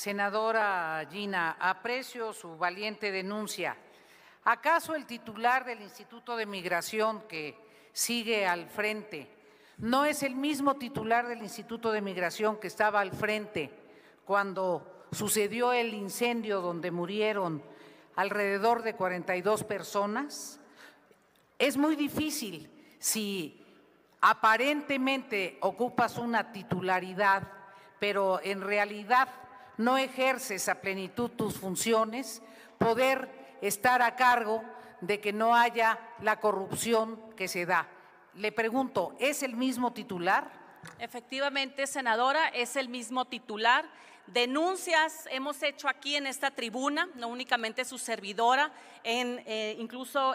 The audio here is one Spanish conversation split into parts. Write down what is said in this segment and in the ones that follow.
Senadora Gina, aprecio su valiente denuncia. ¿Acaso el titular del Instituto de Migración que sigue al frente no es el mismo titular del Instituto de Migración que estaba al frente cuando sucedió el incendio donde murieron alrededor de 42 personas? Es muy difícil si aparentemente ocupas una titularidad, pero en realidad no ejerces a plenitud tus funciones, poder estar a cargo de que no haya la corrupción que se da. Le pregunto, ¿es el mismo titular? Efectivamente, senadora, es el mismo titular. Denuncias hemos hecho aquí en esta tribuna, no únicamente su servidora, en, eh, incluso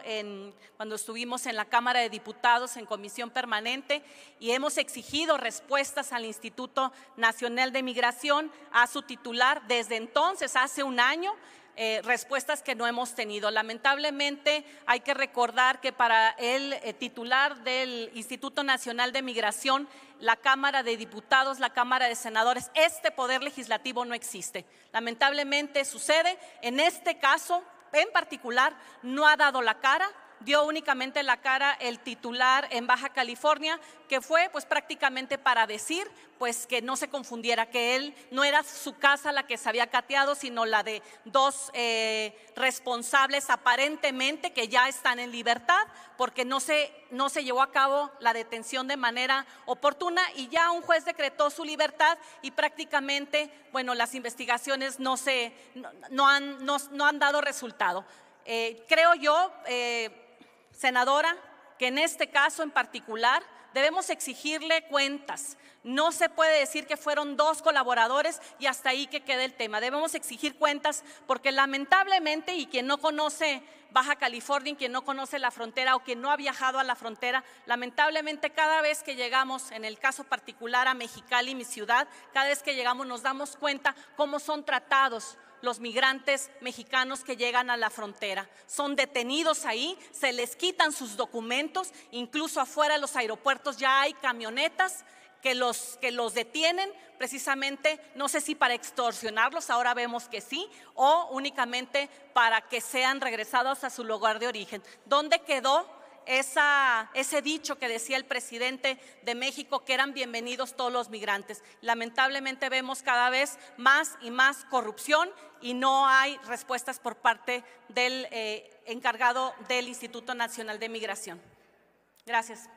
cuando estuvimos en la Cámara de Diputados en comisión permanente y hemos exigido respuestas al Instituto Nacional de Migración, a su titular desde entonces, hace un año eh, respuestas que no hemos tenido. Lamentablemente hay que recordar que para el eh, titular del Instituto Nacional de Migración, la Cámara de Diputados, la Cámara de Senadores, este poder legislativo no existe. Lamentablemente sucede. En este caso en particular no ha dado la cara, dio únicamente la cara el titular en Baja California, que fue pues prácticamente para decir pues que no se confundiera, que él no era su casa la que se había cateado, sino la de dos eh, responsables aparentemente que ya están en libertad, porque no se, no se llevó a cabo la detención de manera oportuna y ya un juez decretó su libertad y prácticamente, bueno, las investigaciones no, se, no, han, han dado resultado. Eh, creo yo... Eh, Senadora, que en este caso en particular debemos exigirle cuentas. No se puede decir que fueron dos colaboradores y hasta ahí que quede el tema. Debemos exigir cuentas porque lamentablemente, y quien no conoce Baja California, quien no conoce la frontera o quien no ha viajado a la frontera, lamentablemente cada vez que llegamos, en el caso particular a Mexicali, mi ciudad, cada vez que llegamos nos damos cuenta cómo son tratados los migrantes mexicanos que llegan a la frontera. Son detenidos ahí, se les quitan sus documentos, incluso afuera de los aeropuertos ya hay camionetas que los, que los detienen precisamente, no sé si para extorsionarlos, ahora vemos que sí, o únicamente para que sean regresados a su lugar de origen. ¿Dónde quedó esa, ese dicho que decía el presidente de México, que eran bienvenidos todos los migrantes. Lamentablemente vemos cada vez más y más corrupción y no hay respuestas por parte del eh, encargado del Instituto Nacional de Migración. Gracias.